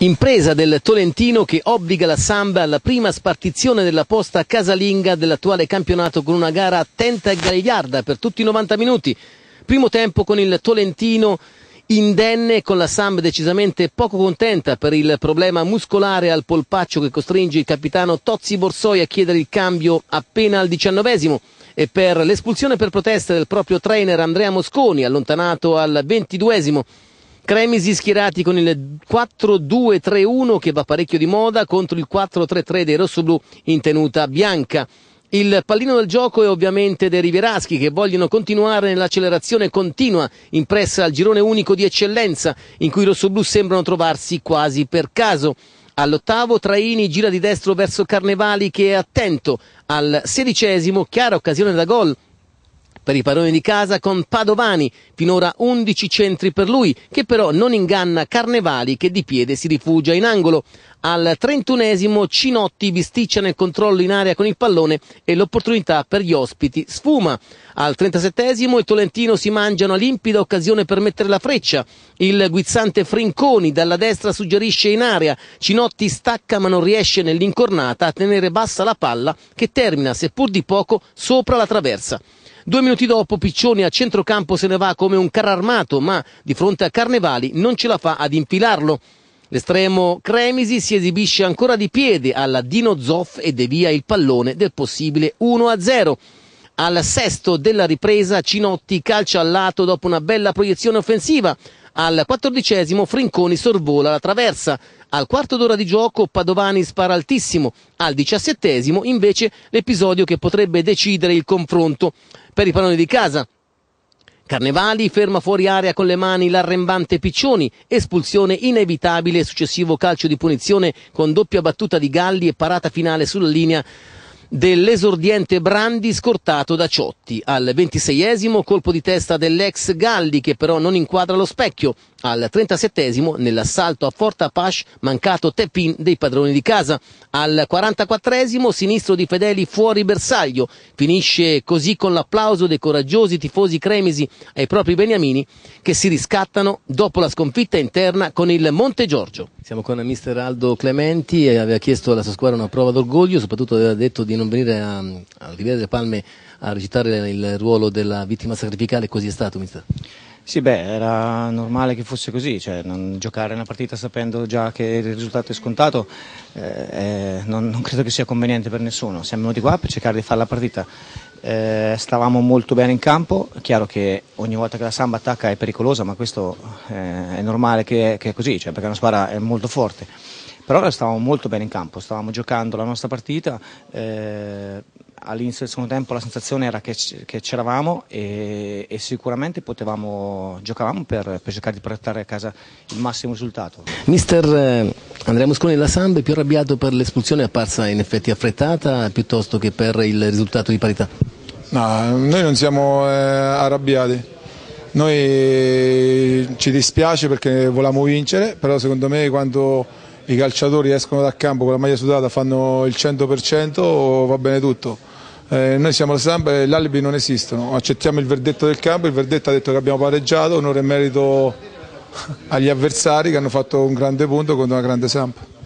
Impresa del Tolentino che obbliga la Samba alla prima spartizione della posta casalinga dell'attuale campionato con una gara attenta e gagliarda per tutti i 90 minuti. Primo tempo con il Tolentino indenne con la Samb decisamente poco contenta per il problema muscolare al polpaccio che costringe il capitano Tozzi Borsoi a chiedere il cambio appena al diciannovesimo e per l'espulsione per protesta del proprio trainer Andrea Mosconi allontanato al ventiduesimo Cremisi schierati con il 4-2-3-1 che va parecchio di moda contro il 4-3-3 dei rossoblù in tenuta bianca. Il pallino del gioco è ovviamente dei Riveraschi che vogliono continuare nell'accelerazione continua impressa al girone unico di eccellenza in cui i rossoblù sembrano trovarsi quasi per caso. All'ottavo Traini gira di destro verso Carnevali che è attento. Al sedicesimo chiara occasione da gol per i padroni di casa con Padovani, finora 11 centri per lui, che però non inganna Carnevali che di piede si rifugia in angolo. Al 31 esimo Cinotti bisticcia nel controllo in area con il pallone e l'opportunità per gli ospiti sfuma. Al 37 esimo il Tolentino si mangia una limpida occasione per mettere la freccia. Il guizzante Frinconi dalla destra suggerisce in area. Cinotti stacca ma non riesce nell'incornata a tenere bassa la palla che termina, seppur di poco, sopra la traversa. Due minuti dopo Piccioni a centrocampo se ne va come un carro armato, ma di fronte a Carnevali non ce la fa ad infilarlo. L'estremo Cremisi si esibisce ancora di piede alla Dino Zoff e devia il pallone del possibile 1-0. Al sesto della ripresa Cinotti calcia al lato dopo una bella proiezione offensiva. Al quattordicesimo Frinconi sorvola la traversa. Al quarto d'ora di gioco Padovani spara altissimo. Al diciassettesimo invece l'episodio che potrebbe decidere il confronto per i palloni di casa. Carnevali ferma fuori area con le mani l'arrembante Piccioni, espulsione inevitabile, successivo calcio di punizione con doppia battuta di Galli e parata finale sulla linea dell'esordiente Brandi scortato da Ciotti. Al 26esimo colpo di testa dell'ex Galli che però non inquadra lo specchio. Al 37esimo nell'assalto a Forta Pash mancato Tepin dei padroni di casa. Al 44esimo sinistro di Fedeli fuori bersaglio. Finisce così con l'applauso dei coraggiosi tifosi cremisi ai propri beniamini che si riscattano dopo la sconfitta interna con il Monte Giorgio. Siamo con mister Aldo Clementi, aveva chiesto alla sua squadra una prova d'orgoglio, soprattutto aveva detto di non venire a, a Riviera delle Palme a recitare il ruolo della vittima sacrificale, così è stato mister? Sì, beh, era normale che fosse così, cioè, non, giocare una partita sapendo già che il risultato è scontato eh, eh, non, non, credo che sia conveniente per nessuno. Siamo venuti qua per cercare di fare la partita. Eh, stavamo molto bene in campo, è chiaro che ogni volta che la Samba attacca è pericolosa, ma questo eh, è normale che, che è così, cioè, perché una squadra è molto forte. Però stavamo molto bene in campo, stavamo giocando la nostra partita Eh, all'inizio del secondo tempo la sensazione era che, c'eravamo e, e sicuramente potevamo, giocavamo per, per, cercare di portare a casa il massimo risultato. Mister eh, Andrea Mosconi la Samba è più arrabbiato per l'espulsione apparsa in effetti affrettata piuttosto che per il risultato di parità? No, noi non siamo eh, arrabbiati. Noi ci dispiace perché volevamo vincere, però secondo me quando i calciatori escono dal campo con la maglia sudata, fanno il 100%, va bene tutto. Eh, noi siamo la stampa e gli albi non esistono, accettiamo il verdetto del campo, il verdetto ha detto che abbiamo pareggiato, onore e merito agli avversari che hanno fatto un grande punto contro una grande Samp.